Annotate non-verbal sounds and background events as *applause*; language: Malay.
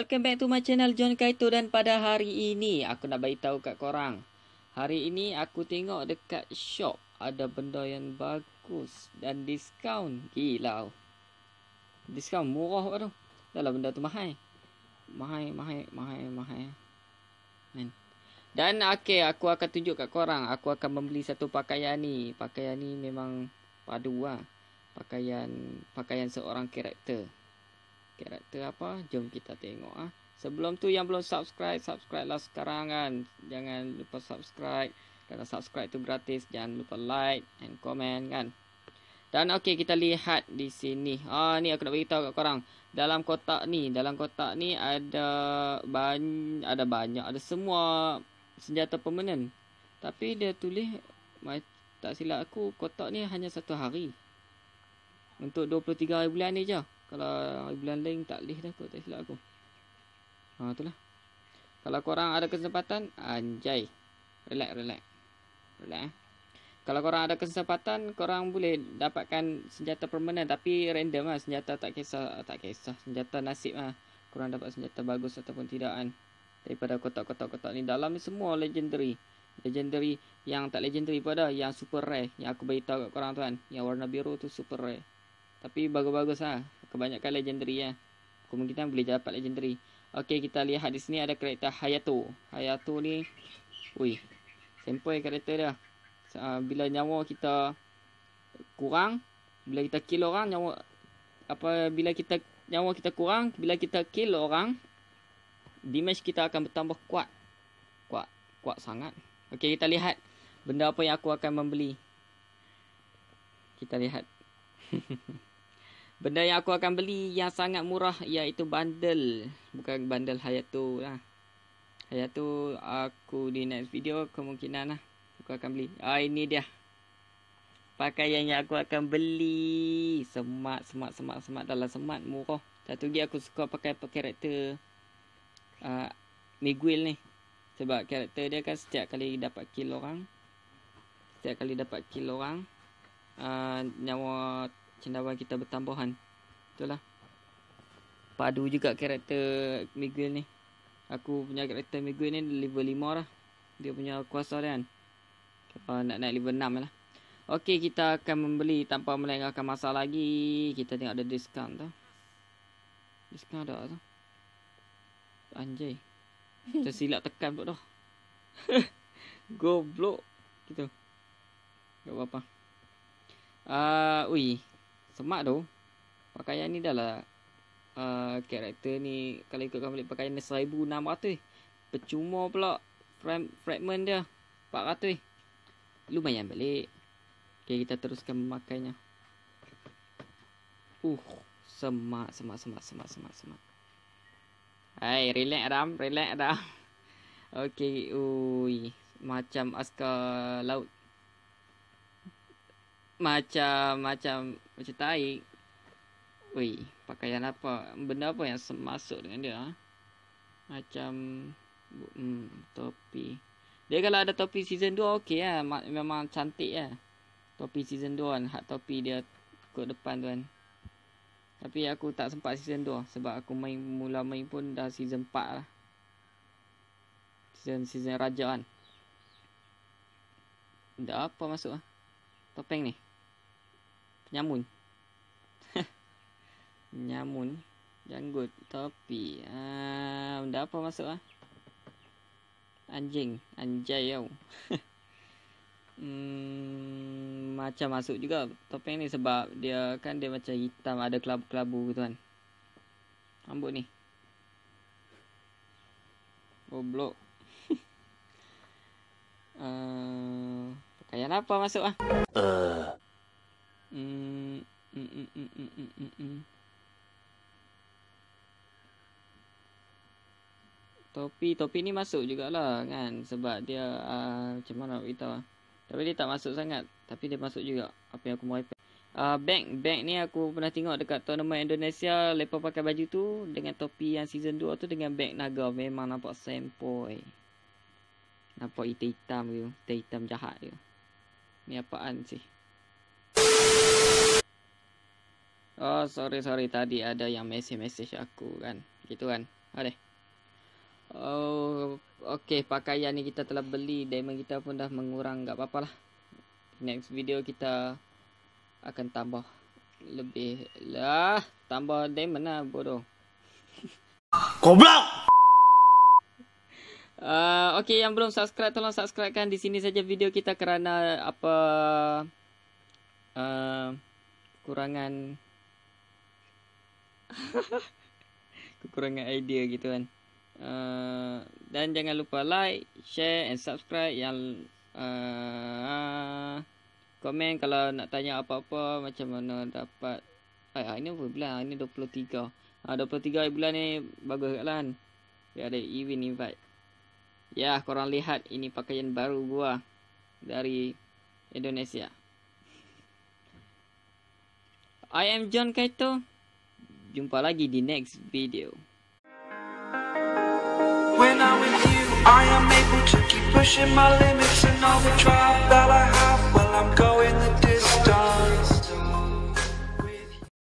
Welcome back to my channel John Kaito dan pada hari ini aku nak beritahu kat korang. Hari ini aku tengok dekat shop ada benda yang bagus dan diskaun. Gila. Diskaun murah apa tu? Dalam benda tu mahal. Mahal, mahal, mahal, mahal. Man. Dan okay, aku akan tunjuk kat korang. Aku akan membeli satu pakaian ni. Pakaian ni memang padu lah. Pakaian, pakaian seorang karakter karakter apa jom kita tengok ah sebelum tu yang belum subscribe subscribe lah sekarang kan jangan lupa subscribe kalau subscribe tu gratis jangan lupa like and comment kan dan okey kita lihat di sini ah ni aku nak bagi tahu kat korang dalam kotak ni dalam kotak ni ada banyak ada banyak ada semua senjata permanent tapi dia tulis tak silap aku kotak ni hanya satu hari untuk 23 hari bulan ni je. Kalau bulan lain tak leh dah kot tak silap aku. Ha itulah. Kalau korang ada kesempatan, anjay. Relax, relax. Relax. Eh. Kalau korang ada kesempatan, korang boleh dapatkan senjata permanen tapi random lah. Senjata tak kisah, tak kisah. Senjata nasib lah. Korang dapat senjata bagus ataupun tidak kan. Daripada kotak-kotak-kotak ni. Dalam ni semua legendary. Legendary yang tak legendary pada, Yang super rare. Yang aku beritahu kat korang tu kan. Yang warna biru tu super rare. Tapi bagus-bagus lah kebanyakan legendary ya. Kemungkinan boleh dapat legendary. Okey, kita lihat di sini ada karakter Hayato. Hayato ni Ui Sampai karakter dia. Ah, bila nyawa kita kurang, bila kita kill orang nyawa apa bila kita nyawa kita kurang, bila kita kill orang damage kita akan bertambah kuat. Kuat, kuat sangat. Okey, kita lihat benda apa yang aku akan membeli. Kita lihat. *laughs* Benda yang aku akan beli yang sangat murah iaitu bandel, Bukan bundle Hayato lah. Hayato aku di next video kemungkinan lah. Aku akan beli. Ah ini dia. Pakaian yang aku akan beli. Semat, semat, semat, semat dalam semat murah. Satu lagi aku suka pakai karakter uh, Miguel ni. Sebab karakter dia kan setiap kali dapat kill orang. Setiap kali dapat kill orang. Uh, nyawa cendawan kita bertambahan. Betul lah. Padu juga karakter Miguel ni. Aku punya karakter Miguel ni level 5 lah. Dia punya kuasa dia kan. Kalau nak naik level 6 lah. Okey kita akan membeli tanpa melengahkan masa lagi. Kita tengok ada diskaun tu. Diskaun ada tu. Anjay. Kita *laughs* silap tekan pun Go *laughs* Goblok. Gitu. Tak apa-apa. Ah, uh, ui semak tu Pakaian ni dah lah uh, Karakter ni Kalau ikutkan balik pakaian ni 1600 Percuma pula frame, Fragment dia 400 Lumayan balik Okay kita teruskan memakainya Uh Semak semak semak semak semak semak Hai relax Adam Relax Adam *laughs* Okay Ui Macam askar laut macam macam macam tai. Wei, pakaian apa? Benda apa yang masuk dengan dia? Ha? Macam hmm, topi. Dia kalau ada topi season 2 okey ya, Memang cantik ya. Topi season 2 kan. Hak topi dia kot depan tu kan. Tapi aku tak sempat season 2. Sebab aku main mula main pun dah season 4 lah. Season, season raja kan. Dah apa masuk ah? Topeng ni. Nyamun *laughs* Nyamun Janggut Topi ah, Benda apa masuk ah? Anjing Anjay tau *laughs* hmm, Macam masuk juga Topeng ni sebab Dia kan dia macam hitam Ada kelabu-kelabu gitu kan Rambut ni Goblok uh, *laughs* Pakaian apa masuk ah? Uh. Topi topi ni masuk jugalah kan sebab dia uh, macam mana nak kita ah. Tapi dia tak masuk sangat tapi dia masuk juga apa yang aku mau ipad. Uh, ah, bag bag ni aku pernah tengok dekat tournament Indonesia lepas pakai baju tu dengan topi yang season 2 tu dengan bag naga memang nampak sempoi. Nampak hitam hitam tu, hitam jahat tu. Ni apaan sih? Oh sorry sorry tadi ada yang message message aku kan gitu kan Adeh. Oh okey pakaian ni kita telah beli diamond kita pun dah mengurang enggak apa lah Next video kita akan tambah lebih lah tambah diamond lah bodoh *laughs* Goblok Uh, okay yang belum subscribe tolong subscribe kan di sini saja video kita kerana apa uh, kurangan *laughs* kekurangan idea gitu kan. Uh, dan jangan lupa like, share and subscribe yang uh, komen kalau nak tanya apa-apa macam mana dapat ai ini apa pula ini 23. Ah uh, 23 bulan ni bagus kat lan. Dia ada event invite. Ya, korang lihat ini pakaian baru gua dari Indonesia. I am John Kaito jumpa lagi di next video. When I'm with you, I am able to keep pushing my limits and all the drive that I have.